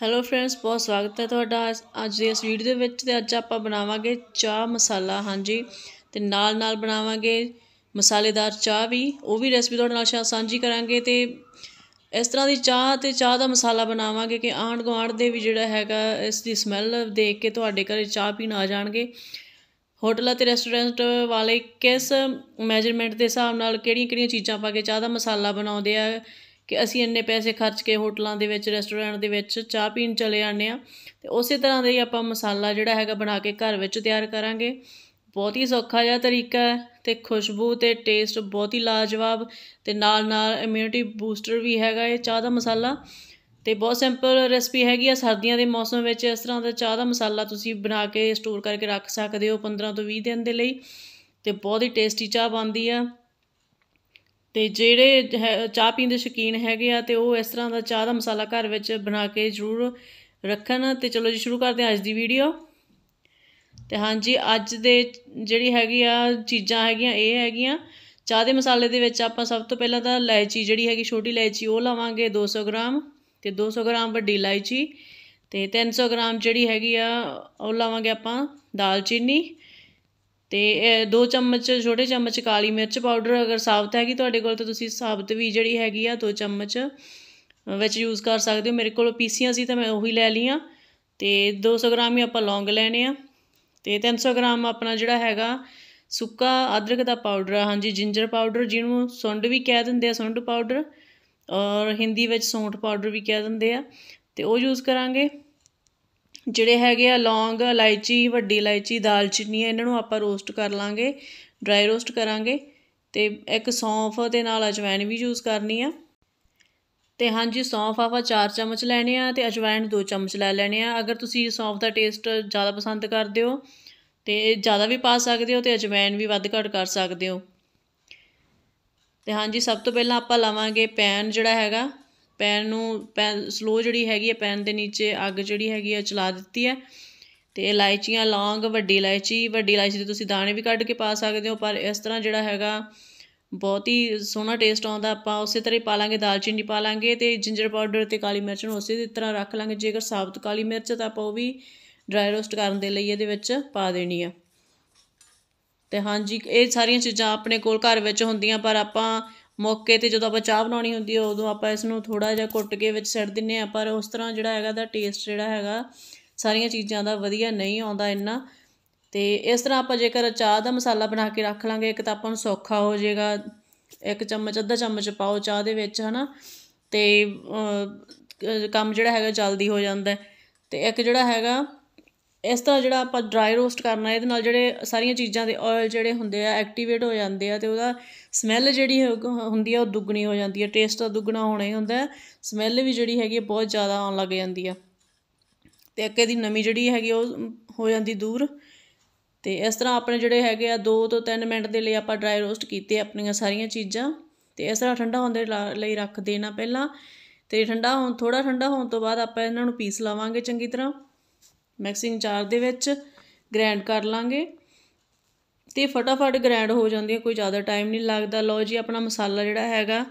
hello friends ਬਹੁਤ ਸਵਾਗਤ ਹੈ ਤੁਹਾਡਾ ਅੱਜ ਦੇ ਇਸ ਵੀਡੀਓ ਦੇ ਵਿੱਚ ਤੇ ਅੱਜ ਆਪਾਂ ਬਣਾਵਾਂਗੇ ਚਾਹ ਮਸਾਲਾ ਹਾਂਜੀ ਤੇ ਨਾਲ ਨਾਲ ਬਣਾਵਾਂਗੇ ਮਸਾਲੇਦਾਰ ਚਾਹ ਵੀ ਉਹ ਵੀ ਰੈਸਪੀ ਤੁਹਾਡੇ ਨਾਲ ਸ਼ਾਇਦ ਸਾਂਝੀ ਕਰਾਂਗੇ ਤੇ ਇਸ ਤਰ੍ਹਾਂ ਦੀ ਚਾਹ ਤੇ ਚਾਹ ਦਾ ਮਸਾਲਾ ਬਣਾਵਾਂਗੇ ਕਿ ਆਂਡ ਗਵਾਂਡ ਦੇ ਵੀ ਜਿਹੜਾ ਹੈਗਾ ਇਸ ਦੀ ਸਮੈਲ ਦੇਖ ਕੇ ਤੁਹਾਡੇ ਘਰੇ ਚਾਹ ਪੀਣ ਆ ਜਾਣਗੇ ਹੋਟਲ ਅਤੇ ਰੈਸਟੋਰੈਂਟ ਵਾਲੇ ਕਿਸ ਮੈਜਰਮੈਂਟ ਦੇ ਹਿਸਾਬ ਨਾਲ ਕਿਹੜੀਆਂ-ਕਿਹੜੀਆਂ ਚੀਜ਼ਾਂ ਪਾ ਕੇ ਚਾਹ ਦਾ ਮਸਾਲਾ ਬਣਾਉਂਦੇ ਆ ਕਿ ਅਸੀਂ ਇੰਨੇ ਪੈਸੇ ਖਰਚ ਕੇ ਹੋਟਲਾਂ ਦੇ ਵਿੱਚ ਰੈਸਟੋਰੈਂਟ ਦੇ ਵਿੱਚ ਚਾਹ ਪੀਣ ਚਲੇ ਆਨੇ ਆ ਤੇ ਉਸੇ ਤਰ੍ਹਾਂ ਦੇ ਹੀ ਆਪਾਂ ਮਸਾਲਾ ਜਿਹੜਾ ਹੈਗਾ ਬਣਾ ਕੇ ਘਰ ਵਿੱਚ ਤਿਆਰ ਕਰਾਂਗੇ ਬਹੁਤ ਹੀ ਸੌਖਾ ਜਿਹਾ ਤਰੀਕਾ ਹੈ ਤੇ ਖੁਸ਼ਬੂ ਤੇ ਟੇਸਟ ਬਹੁਤ ਹੀ ਲਾਜਵਾਬ ਤੇ ਨਾਲ ਨਾਲ ਇਮਿਊਨਿਟੀ ਬੂਸਟਰ ਵੀ ਹੈਗਾ ਇਹ ਚਾਹ ਦਾ ਮਸਾਲਾ ਤੇ ਬਹੁਤ ਸਿੰਪਲ ਰੈਸਪੀ ਹੈਗੀ ਆ ਸਰਦੀਆਂ ਦੇ ਮੌਸਮ ਵਿੱਚ ਇਸ ਤਰ੍ਹਾਂ ਦਾ ਚਾਹ ਦਾ ਮਸਾਲਾ ਤੁਸੀਂ ਬਣਾ ਕੇ ਸਟੋਰ ਕਰਕੇ ਰੱਖ ਸਕਦੇ ਹੋ 15 ਤੋਂ 20 ਦਿਨ ਦੇ ਲਈ ਤੇ ਬਹੁਤ ਹੀ ਟੇਸਟੀ ਚਾਹ ਬਣਦੀ ਆ ਤੇ ਜਿਹੜੇ ਚਾਹ ਪੀਣ ਦੇ ਸ਼ਕੀਨ ਹੈਗੇ ਆ ਤੇ ਉਹ ਇਸ ਤਰ੍ਹਾਂ ਦਾ ਚਾਹ ਦਾ ਮਸਾਲਾ ਘਰ ਵਿੱਚ ਬਣਾ ਕੇ ਜ਼ਰੂਰ ਰੱਖਣ ਤੇ ਚਲੋ ਜੀ ਸ਼ੁਰੂ ਕਰਦੇ ਹਾਂ ਅੱਜ ਦੀ ਵੀਡੀਓ ਤੇ ਹਾਂਜੀ ਅੱਜ ਦੇ ਜਿਹੜੀ ਹੈਗੀ ਆ ਚੀਜ਼ਾਂ ਹੈਗੀਆਂ ਇਹ ਹੈਗੀਆਂ ਚਾਹ ਦੇ ਮਸਾਲੇ ਦੇ ਵਿੱਚ ਆਪਾਂ ਸਭ ਤੋਂ ਪਹਿਲਾਂ ਤਾਂ ਇਲਾਇਚੀ ਜਿਹੜੀ ਹੈਗੀ ਛੋਟੀ ਇਲਾਇਚੀ ਉਹ ਲਾਵਾਂਗੇ 200 ਗ੍ਰਾਮ ਤੇ 200 ਗ੍ਰਾਮ ਵੱਡੀ ਇਲਾਇਚੀ ਤੇ 300 ਗ੍ਰਾਮ ਜਿਹੜੀ ਹੈਗੀ ਆ ਉਹ ਲਾਵਾਂਗੇ ਆਪਾਂ ਦਾਲਚੀਨੀ ਤੇ ਦੋ ਚਮਚ ਛੋਟੇ ਚਮਚ ਕਾਲੀ ਮਿਰਚ ਪਾਊਡਰ ਅਗਰ ਸਾਬਤ ਹੈਗੀ ਤੁਹਾਡੇ ਕੋਲ ਤਾਂ ਤੁਸੀਂ ਸਾਬਤ ਵੀ ਜਿਹੜੀ ਹੈਗੀ ਆ ਦੋ ਚਮਚ ਵਿੱਚ ਯੂਜ਼ ਕਰ ਸਕਦੇ ਹੋ ਮੇਰੇ ਕੋਲ ਪੀਸੀਆਂ ਸੀ ਤਾਂ ਮੈਂ ਉਹੀ ਲੈ ਲਈਆਂ ਤੇ 200 ਗ੍ਰਾਮ ਹੀ ਆਪਾਂ ਲੌਂਗ ਲੈਣੇ ਆ ਤੇ 300 ਗ੍ਰਾਮ ਆਪਣਾ ਜਿਹੜਾ ਹੈਗਾ ਸੁੱਕਾ ਅਦਰਕ ਦਾ ਪਾਊਡਰ ਹਾਂਜੀ ਜਿੰਜਰ ਪਾਊਡਰ ਜਿਹਨੂੰ ਸੁੰਡ ਵੀ ਕਹਿ ਦਿੰਦੇ ਆ ਸੁੰਡ ਪਾਊਡਰ ਔਰ ਹਿੰਦੀ ਵਿੱਚ ਸੌਂਠ ਪਾਊਡਰ ਵੀ ਕਹਿ ਦਿੰਦੇ ਆ ਤੇ ਉਹ ਯੂਜ਼ ਕਰਾਂਗੇ ਜਿਹੜੇ ਹੈਗੇ ਆ ਲੌਂਗ ਇਲਾਇਚੀ ਵੱਡੀ ਇਲਾਇਚੀ ਦਾਲਚੀਨੀ ਇਹਨਾਂ ਨੂੰ ਆਪਾਂ ਰੋਸਟ ਕਰ ਲਾਂਗੇ ਡਰਾਈ ਰੋਸਟ ਕਰਾਂਗੇ ਤੇ ਇੱਕ ਸੌਂਫ ਦੇ ਨਾਲ ਅਜਵਾਇਣ ਵੀ ਯੂਜ਼ ਕਰਨੀ ਆ ਤੇ ਹਾਂਜੀ ਸੌਂਫ ਆਪਾਂ 4 ਚਮਚ ਲੈਣੇ ਆ ਤੇ ਅਜਵਾਇਣ 2 ਚਮਚ ਲੈ ਲੈਣੇ ਆ ਅਗਰ ਤੁਸੀਂ ਸੌਂਫ ਦਾ ਟੇਸਟ ਜ਼ਿਆਦਾ ਪਸੰਦ ਕਰਦੇ ਹੋ ਤੇ ਜ਼ਿਆਦਾ ਵੀ ਪਾ ਸਕਦੇ ਹੋ ਤੇ ਅਜਵਾਇਣ ਵੀ ਵੱਧ ਘੱਟ ਕਰ ਸਕਦੇ ਹੋ ਤੇ ਹਾਂਜੀ ਸਭ ਤੋਂ ਪਹਿਲਾਂ ਆਪਾਂ ਲਾਵਾਂਗੇ ਪੈਨ ਜਿਹੜਾ ਹੈਗਾ ਪੈਨ ਨੂੰ ਪੈਨ ਸਲੋ ਜਿਹੜੀ ਹੈਗੀ ਹੈ ਪੈਨ ਦੇ ਨੀਚੇ ਅੱਗ ਜਿਹੜੀ ਹੈਗੀ ਹੈ ਚਲਾ ਦਿੱਤੀ ਹੈ ਤੇ ਇਲਾਇਚੀਆਂ ਲੌਂਗ ਵੱਡੀ ਇਲਾਇਚੀ ਵੱਡੀ ਇਲਾਇਚੀ ਦੇ ਤੁਸੀਂ ਦਾਣੇ ਵੀ ਕੱਢ ਕੇ ਪਾ ਸਕਦੇ ਹੋ ਪਰ ਇਸ ਤਰ੍ਹਾਂ ਜਿਹੜਾ ਹੈਗਾ ਬਹੁਤ ਹੀ ਸੋਹਣਾ ਟੇਸਟ ਆਉਂਦਾ ਆਪਾਂ ਉਸੇ ਤਰ੍ਹਾਂ ਹੀ ਪਾ ਲਾਂਗੇ ਦਾਲਚੀਨੀ ਪਾ ਲਾਂਗੇ ਤੇ ਜਿੰਜਰ ਪਾਊਡਰ ਤੇ ਕਾਲੀ ਮਿਰਚ ਨੂੰ ਉਸੇ ਤਰ੍ਹਾਂ ਰੱਖ ਲਾਂਗੇ ਜੇਕਰ ਸਾਬਤ ਕਾਲੀ ਮਿਰਚ ਤਾਂ ਆਪਾਂ ਉਹ ਵੀ ਡਰਾਈ ਰੋਸਟ ਕਰਨ ਦੇ ਲਈ ਇਹਦੇ ਵਿੱਚ ਪਾ ਦੇਣੀ ਆ ਤੇ ਹਾਂਜੀ ਇਹ ਸਾਰੀਆਂ ਚੀਜ਼ਾਂ ਆਪਣੇ ਕੋਲ ਘਰ ਵਿੱਚ ਹੁੰਦੀਆਂ ਪਰ ਆਪਾਂ ਮੌਕੇ ਤੇ ਜਦੋਂ ਆਪਾਂ ਚਾਹ ਬਣਾਉਣੀ ਹੁੰਦੀ ਹੈ ਉਦੋਂ ਆਪਾਂ ਇਸ ਨੂੰ ਥੋੜਾ ਜਿਹਾ ਕੁੱਟ ਕੇ ਵਿੱਚ ਸੜ ਦਿੰਨੇ ਆ ਪਰ ਉਸ ਤਰ੍ਹਾਂ ਜਿਹੜਾ ਹੈਗਾ ਦਾ ਟੇਸਟ ਜਿਹੜਾ ਹੈਗਾ ਸਾਰੀਆਂ ਚੀਜ਼ਾਂ ਦਾ ਵਧੀਆ ਨਹੀਂ ਆਉਂਦਾ ਇੰਨਾ ਤੇ ਇਸ ਤਰ੍ਹਾਂ ਆਪਾਂ ਜੇਕਰ ਚਾਹ ਦਾ ਮਸਾਲਾ ਬਣਾ ਕੇ ਰੱਖ ਲਾਂਗੇ ਇੱਕ ਤਾਂ ਆਪਾਂ ਨੂੰ ਸੌਖਾ ਹੋ ਜਾਏਗਾ ਇੱਕ ਚਮਚ ਅੱਧਾ ਚਮਚ ਪਾਓ ਚਾਹ ਦੇ ਵਿੱਚ ਹਨਾ ਤੇ ਕੰਮ ਜਿਹੜਾ ਹੈਗਾ ਜਲਦੀ ਹੋ ਜਾਂਦਾ ਤੇ ਇੱਕ ਜਿਹੜਾ ਹੈਗਾ ਇਸ ਤਰ੍ਹਾਂ ਜਿਹੜਾ ਆਪਾਂ ਡਰਾਈ ਰੋਸਟ ਕਰਨਾ ਇਹਦੇ ਨਾਲ ਜਿਹੜੇ ਸਾਰੀਆਂ ਚੀਜ਼ਾਂ ਦੇ ਆਇਲ ਜਿਹੜੇ ਹੁੰਦੇ ਆ ਐਕਟੀਵੇਟ ਹੋ ਜਾਂਦੇ ਆ ਤੇ ਉਹਦਾ ਸਮੈਲ ਜਿਹੜੀ ਹੁੰਦੀ ਆ ਉਹ ਦੁੱਗਣੀ ਹੋ ਜਾਂਦੀ ਆ ਟੇਸਟ ਤਾਂ ਦੁੱਗਣਾ ਹੋਣਾ ਹੀ ਹੁੰਦਾ ਸਮੈਲ ਵੀ ਜਿਹੜੀ ਹੈਗੀ ਬਹੁਤ ਜ਼ਿਆਦਾ ਆਉਣ ਲੱਗ ਜਾਂਦੀ ਆ ਤੇ ਅੱਕੇ ਦੀ ਨਮੀ ਜਿਹੜੀ ਹੈਗੀ ਉਹ ਹੋ ਜਾਂਦੀ ਦੂਰ ਤੇ ਇਸ ਤਰ੍ਹਾਂ ਆਪਣੇ ਜਿਹੜੇ ਹੈਗੇ ਆ 2 ਤੋਂ 3 ਮਿੰਟ ਦੇ ਲਈ ਆਪਾਂ ਡਰਾਈ ਰੋਸਟ ਕੀਤੇ ਆਪਣੀਆਂ ਸਾਰੀਆਂ ਚੀਜ਼ਾਂ ਤੇ ਇਸ ਤਰ੍ਹਾਂ ਠੰਡਾ ਹੋਣ ਦੇ ਲਈ ਰੱਖ ਦੇਣਾ ਪਹਿਲਾਂ ਤੇ ਠੰਡਾ ਹੋਣ ਥੋੜਾ ਠੰਡਾ ਹੋਣ ਤੋਂ ਬਾਅਦ ਆਪਾਂ ਇਹਨਾਂ ਨੂੰ ਪੀਸ ਲਾਵਾਂਗੇ ਚੰਗੀ ਤਰ੍ਹਾਂ ਮਿਕਸਿੰਗ ਜਾਰ ਦੇ ਵਿੱਚ ਗ੍ਰੈਂਡ ਕਰ ਲਾਂਗੇ ਤੇ ਫਟਾਫਟ ਗ੍ਰੈਂਡ ਹੋ ਜਾਂਦੀ ਹੈ ਕੋਈ ਜ਼ਿਆਦਾ ਟਾਈਮ ਨਹੀਂ ਲੱਗਦਾ ਲਓ ਜੀ ਆਪਣਾ ਮਸਾਲਾ ਜਿਹੜਾ ਹੈਗਾ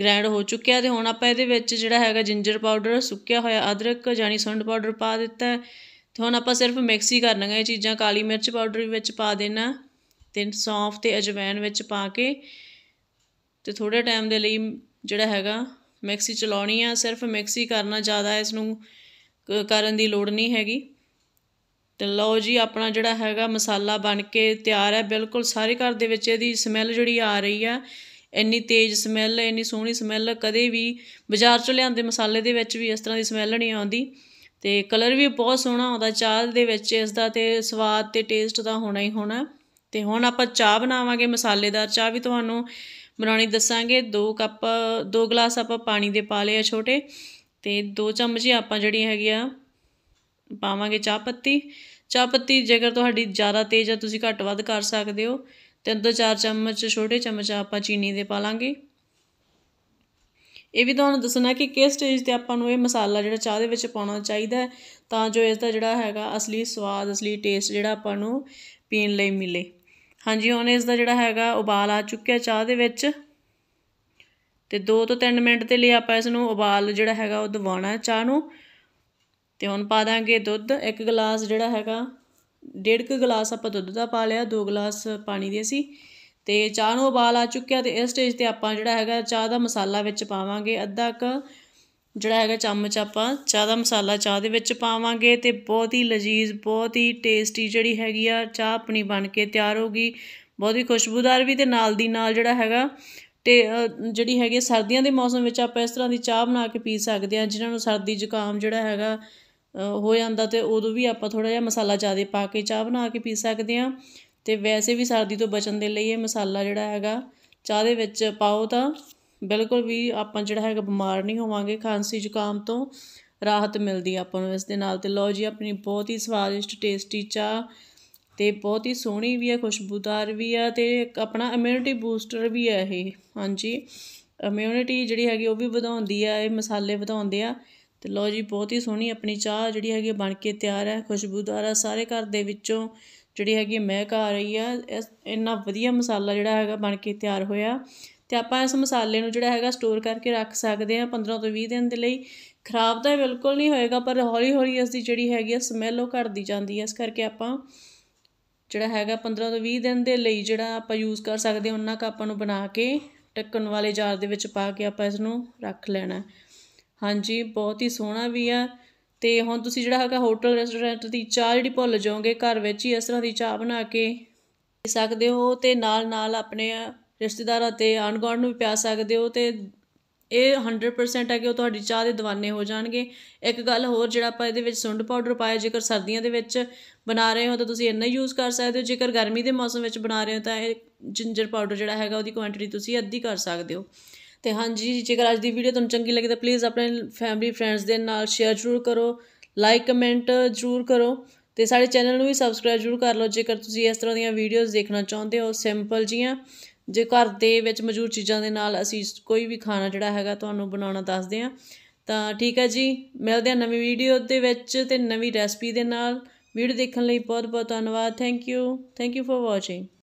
ਗ੍ਰੈਂਡ ਹੋ ਚੁੱਕਿਆ ਤੇ ਹੁਣ ਆਪਾਂ ਇਹਦੇ ਵਿੱਚ ਜਿਹੜਾ ਹੈਗਾ ਜਿੰਜਰ ਪਾਊਡਰ ਸੁੱਕਿਆ ਹੋਇਆ ਅਦਰਕ ਜਾਨੀ ਸੁੰਡ ਪਾਊਡਰ ਪਾ ਦਿੱਤਾ ਤੇ ਹੁਣ ਆਪਾਂ ਸਿਰਫ ਮਿਕਸ ਹੀ ਕਰਨਗੇ ਇਹ ਚੀਜ਼ਾਂ ਕਾਲੀ ਮਿਰਚ ਪਾਊਡਰ ਵਿੱਚ ਪਾ ਦੇਣਾ ਤੇ ਸੌਂਫ ਤੇ ਅਜਵੈਨ ਵਿੱਚ ਪਾ ਕੇ ਤੇ ਥੋੜੇ ਟਾਈਮ ਦੇ ਲਈ ਜਿਹੜਾ ਹੈਗਾ ਮਿਕਸੀ ਚਲਾਉਣੀ ਆ ਸਿਰਫ ਮਿਕਸੀ ਕਰਨਾ ਜ਼ਿਆਦਾ ਇਸ ਨੂੰ ਕਰਨ ਦੀ ਲੋੜ ਨਹੀਂ ਹੈਗੀ ਤੇ ਲਓ ਜੀ ਆਪਣਾ ਜਿਹੜਾ ਹੈਗਾ ਮਸਾਲਾ ਬਣ ਕੇ ਤਿਆਰ ਹੈ ਬਿਲਕੁਲ ਸਾਰੇ ਘਰ ਦੇ ਵਿੱਚ ਇਹਦੀ ਸਮੈਲ ਜਿਹੜੀ ਆ ਰਹੀ ਆ ਇੰਨੀ ਤੇਜ਼ ਸਮੈਲ ਇੰਨੀ ਸੋਹਣੀ ਸਮੈਲ ਕਦੇ ਵੀ ਬਾਜ਼ਾਰ ਚੋਂ ਲਿਆਂਦੇ ਮਸਾਲੇ ਦੇ ਵਿੱਚ ਵੀ ਇਸ ਤਰ੍ਹਾਂ ਦੀ ਸਮੈਲ ਨਹੀਂ ਆਉਂਦੀ ਤੇ ਕਲਰ ਵੀ ਬਹੁਤ ਸੋਹਣਾ ਆਉਂਦਾ ਚਾਹ ਦੇ ਵਿੱਚ ਇਸ ਦਾ ਤੇ ਸਵਾਦ ਤੇ ਟੇਸਟ ਦਾ ਹੋਣਾ ਹੀ ਹੋਣਾ ਤੇ ਹੁਣ ਆਪਾਂ ਚਾਹ ਬਣਾਵਾਂਗੇ ਮਸਾਲੇਦਾਰ ਚਾਹ ਵੀ ਤੁਹਾਨੂੰ ਬਣਾਉਣੀ ਦੱਸਾਂਗੇ 2 ਕੱਪ 2 ਗਲਾਸ ਆਪਾਂ ਪਾਣੀ ਦੇ ਪਾ ਲਏ ਆ ਛੋਟੇ ਤੇ ਦੋ ਚਮਚ ਹੀ ਆਪਾਂ ਜਿਹੜੀ ਹੈਗੀ ਆ ਪਾਵਾਂਗੇ ਚਾਹ ਪੱਤੀ ਚਾਹ ਪੱਤੀ ਜੇਕਰ ਤੁਹਾਡੀ ਜ਼ਿਆਦਾ ਤੇਜ਼ ਆ ਤੁਸੀਂ ਘੱਟ ਵੱਧ ਕਰ ਸਕਦੇ ਹੋ ਤੇ ਅੱਧਾ ਚਾਰ ਚਮਚ ਛੋਟੇ ਚਮਚ ਆਪਾਂ ਚੀਨੀ ਦੇ ਪਾ ਲਾਂਗੇ ਇਹ ਵੀ ਤੁਹਾਨੂੰ ਦੱਸਣਾ ਕਿ ਕਿਸ ਸਟੇਜ ਤੇ ਆਪਾਂ ਨੂੰ ਇਹ ਮਸਾਲਾ ਜਿਹੜਾ ਚਾਹ ਦੇ ਵਿੱਚ ਪਾਉਣਾ ਚਾਹੀਦਾ ਤਾਂ ਜੋ ਇਸ ਦਾ ਜਿਹੜਾ ਹੈਗਾ ਅਸਲੀ ਸਵਾਦ ਅਸਲੀ ਟੇਸਟ ਜਿਹੜਾ ਆਪਾਂ ਨੂੰ ਪੀਣ ਲਈ ਮਿਲੇ ਹਾਂਜੀ ਹੁਣ ਇਸ ਦਾ ਜਿਹੜਾ ਹੈਗਾ ਉਬਾਲ ਆ ਚੁੱਕਿਆ ਚਾਹ ਦੇ ਵਿੱਚ ਤੇ 2 ਤੋਂ 3 ਮਿੰਟ ਦੇ ਲਈ ਆਪਾਂ ਇਸ ਨੂੰ ਉਬਾਲ ਜਿਹੜਾ ਹੈਗਾ ਉਹ ਦਵਾਣਾ ਚਾਹ ਨੂੰ ਤੇ ਹੁਣ ਪਾ ਦਾਂਗੇ ਦੁੱਧ ਇੱਕ ਗਲਾਸ ਜਿਹੜਾ ਹੈਗਾ ਡੇਢ ਕ ਗਲਾਸ ਆਪਾਂ ਦੁੱਧ ਦਾ ਪਾ ਲਿਆ 2 ਗਲਾਸ ਪਾਣੀ ਦੇ ਸੀ ਤੇ ਚਾਹ ਨੂੰ ਉਬਾਲ ਆ ਚੁੱਕਿਆ ਤੇ ਇਸ ਸਟੇਜ ਤੇ ਆਪਾਂ ਜਿਹੜਾ ਹੈਗਾ ਚਾਹ ਦਾ ਮਸਾਲਾ ਵਿੱਚ ਪਾਵਾਂਗੇ ਅੱਧਾ ਕ ਜਿਹੜਾ ਹੈਗਾ ਚਮਚ ਆਪਾਂ ਚਾਹ ਦਾ ਮਸਾਲਾ ਚਾਹ ਦੇ ਵਿੱਚ ਪਾਵਾਂਗੇ ਤੇ ਬਹੁਤ ਹੀ ਲਜੀਜ਼ ਬਹੁਤ ਹੀ ਟੇਸਟੀ ਜਿਹੜੀ ਹੈਗੀ ਆ ਚਾਹ ਆਪਣੀ ਬਣ ਕੇ ਤਿਆਰ ਹੋ ਗਈ ਬਹੁਤ ਹੀ ਖੁਸ਼ਬੂਦਾਰ ਵੀ ਤੇ ਨਾਲ ਦੀ ਨਾਲ ਜਿਹੜਾ ਹੈਗਾ ਤੇ ਜਿਹੜੀ ਹੈਗੇ ਸਰਦੀਆਂ ਦੇ ਮੌਸਮ ਵਿੱਚ ਆਪਾਂ ਇਸ ਤਰ੍ਹਾਂ ਦੀ ਚਾਹ ਬਣਾ ਕੇ ਪੀ ਸਕਦੇ ਹਾਂ ਜਿਨ੍ਹਾਂ ਨੂੰ ਸਰਦੀ ਜ਼ੁਕਾਮ ਜਿਹੜਾ ਹੈਗਾ ਹੋ ਜਾਂਦਾ ਤੇ ਉਦੋਂ ਵੀ ਆਪਾਂ ਥੋੜਾ ਜਿਹਾ ਮਸਾਲਾ ਜ਼ਿਆਦਾ ਪਾ ਕੇ ਚਾਹ ਬਣਾ ਕੇ ਪੀ ਸਕਦੇ ਹਾਂ ਤੇ ਵੈਸੇ ਵੀ ਸਰਦੀ ਤੋਂ ਬਚਣ ਦੇ ਲਈ ਇਹ ਮਸਾਲਾ ਜਿਹੜਾ ਹੈਗਾ ਚਾਹ ਦੇ ਵਿੱਚ ਪਾਓ ਤਾਂ ਬਿਲਕੁਲ ਵੀ ਆਪਾਂ ਜਿਹੜਾ ਹੈਗਾ ਬਿਮਾਰ ਨਹੀਂ ਹੋਵਾਂਗੇ ਖਾਂਸੀ ਜ਼ੁਕਾਮ ਤੋਂ ਰਾਹਤ ਮਿਲਦੀ ਆਪਾਂ ਨੂੰ ਇਸ ਦੇ ਨਾਲ ਤੇ ਲਓ ਜੀ ਆਪਣੀ ਬਹੁਤ ਹੀ ਸਵਾਦਿਸ਼ਟ ਟੇਸਟੀ ਚਾਹ ਤੇ ਬਹੁਤ ਹੀ ਸੋਹਣੀ ਵੀ ਹੈ ਖੁਸ਼ਬੂਦਾਰ ਵੀ ਆ ਤੇ ਆਪਣਾ ਇਮਿਊਨਿਟੀ ਬੂਸਟਰ ਵੀ ਹੈ ਇਹ ਹਾਂਜੀ ਇਮਿਊਨਿਟੀ ਜਿਹੜੀ ਹੈਗੀ ਉਹ ਵੀ ਵਧਾਉਂਦੀ ਆ ਇਹ ਮਸਾਲੇ ਵਧਾਉਂਦੇ ਆ ਤੇ ਲੋ ਜੀ ਬਹੁਤ ਹੀ ਸੋਹਣੀ ਆਪਣੀ ਚਾਹ ਜਿਹੜੀ ਹੈਗੀ ਬਣ ਕੇ ਤਿਆਰ ਹੈ ਖੁਸ਼ਬੂਦਾਰ ਆ ਸਾਰੇ ਘਰ ਦੇ ਵਿੱਚੋਂ ਜਿਹੜੀ ਹੈਗੀ ਮਹਿਕ ਆ ਰਹੀ ਆ ਇੰਨਾ ਵਧੀਆ ਮਸਾਲਾ ਜਿਹੜਾ ਹੈਗਾ ਬਣ ਕੇ ਤਿਆਰ ਹੋਇਆ ਤੇ ਆਪਾਂ ਇਸ ਮਸਾਲੇ ਨੂੰ ਜਿਹੜਾ ਹੈਗਾ ਸਟੋਰ ਕਰਕੇ ਰੱਖ ਸਕਦੇ ਆ 15 ਤੋਂ 20 ਦਿਨ ਦੇ ਲਈ ਖਰਾਬ ਤਾਂ ਬਿਲਕੁਲ ਨਹੀਂ ਹੋਏਗਾ ਪਰ ਹੌਲੀ ਹੌਲੀ ਇਸ ਦੀ ਜਿਹੜੀ ਹੈਗੀ ਆ ਸਮੈਲ ਉਹ ਘਟਦੀ ਜਾਂਦੀ ਹੈ ਇਸ ਕਰਕੇ ਆਪਾਂ ਜਿਹੜਾ ਹੈਗਾ 15 ਤੋਂ 20 ਦਿਨ ਦੇ ਲਈ ਜਿਹੜਾ ਆਪਾਂ ਯੂਜ਼ ਕਰ ਸਕਦੇ ਉਹਨਾਂ ਕ ਆਪਾਂ ਨੂੰ ਬਣਾ ਕੇ ਟੱਕਣ ਵਾਲੇ ਜਾਰ ਦੇ ਵਿੱਚ ਪਾ ਕੇ ਆਪਾਂ ਇਸ ਨੂੰ ਰੱਖ ਲੈਣਾ ਹਾਂਜੀ ਬਹੁਤ ਹੀ ਸੋਹਣਾ ਵੀ ਆ ਤੇ ਹੁਣ ਤੁਸੀਂ ਜਿਹੜਾ ਹੈਗਾ ਹੋਟਲ ਰੈਸਟੋਰੈਂਟ ਦੀ ਚਾਹ ਜਿਹੜੀ ਭੁੱਲ ਜਾਓਗੇ ਘਰ ਵਿੱਚ ਹੀ ਇਸ ਤਰ੍ਹਾਂ ਦੀ ਚਾਹ ਬਣਾ ਕੇ ਪੀ ਸਕਦੇ ਹੋ ਤੇ ਨਾਲ ਨਾਲ ਆਪਣੇ ਰਿਸ਼ਤੇਦਾਰਾਂ ਤੇ ਆਂਢ ਨੂੰ ਵੀ ਪਿਆ ਸਕਦੇ ਹੋ ਤੇ ਇਹ 100% ਹੈ ਕਿ ਉਹ ਤੁਹਾਡੀ ਚਾਹ ਦੇ دیਵਾਨੇ ਹੋ ਜਾਣਗੇ ਇੱਕ ਗੱਲ ਹੋਰ ਜਿਹੜਾ ਆਪਾਂ ਇਹਦੇ ਵਿੱਚ ਸੁੰਡ ਪਾਊਡਰ ਪਾਇਆ ਜੇਕਰ ਸਰਦੀਆਂ ਦੇ ਵਿੱਚ ਬਣਾ ਰਹੇ ਹੋ ਤਾਂ ਤੁਸੀਂ ਇੰਨਾ ਯੂਜ਼ ਕਰ ਸਕਦੇ ਹੋ ਜੇਕਰ ਗਰਮੀ ਦੇ ਮੌਸਮ ਵਿੱਚ ਬਣਾ ਰਹੇ ਹੋ ਤਾਂ ਇਹ ਜਿੰਜਰ ਪਾਊਡਰ ਜਿਹੜਾ ਹੈਗਾ ਉਹਦੀ ਕੁਆਂਟੀਟੀ ਤੁਸੀਂ ਅੱਧੀ ਕਰ ਸਕਦੇ ਹੋ ਤੇ ਹਾਂਜੀ ਜੇਕਰ ਅੱਜ ਦੀ ਵੀਡੀਓ ਤੁਹਾਨੂੰ ਚੰਗੀ ਲੱਗੇ ਤਾਂ ਪਲੀਜ਼ ਆਪਣੇ ਫੈਮਿਲੀ ਫਰੈਂਡਸ ਦੇ ਨਾਲ ਸ਼ੇਅਰ ਜ਼ਰੂਰ ਕਰੋ ਲਾਈਕ ਕਮੈਂਟ ਜ਼ਰੂਰ ਕਰੋ ਤੇ ਸਾਡੇ ਚੈਨਲ ਨੂੰ ਵੀ ਸਬਸਕ੍ਰਾਈਬ ਜ਼ਰੂਰ ਕਰ ਲਓ ਜੇਕਰ ਤੁਸੀਂ ਇਸ ਤਰ੍ਹਾਂ ਦੀਆਂ ਵੀਡੀਓਜ਼ ਦੇਖਣਾ ਚਾਹੁੰਦੇ ਹੋ ਸਿੰਪਲ ਜੀਆਂ ਜੇ ਘਰ ਦੇ ਵਿੱਚ ਮੌਜੂਦ ਚੀਜ਼ਾਂ ਦੇ ਨਾਲ ਅਸੀਂ ਕੋਈ ਵੀ ਖਾਣਾ ਜਿਹੜਾ ਹੈਗਾ ਤੁਹਾਨੂੰ ਬਣਾਉਣਾ ਦੱਸਦੇ ਆ ਤਾਂ ਠੀਕ ਹੈ ਜੀ ਮਿਲਦੇ ਆ ਨਵੀਂ ਵੀਡੀਓ ਦੇ ਵਿੱਚ ਤੇ ਨਵੀਂ ਰੈਸਪੀ ਦੇ ਨਾਲ ਵੀਡੀਓ ਦੇਖਣ ਲਈ ਬਹੁਤ ਬਹੁਤ ਧੰਨਵਾਦ thank you thank you for watching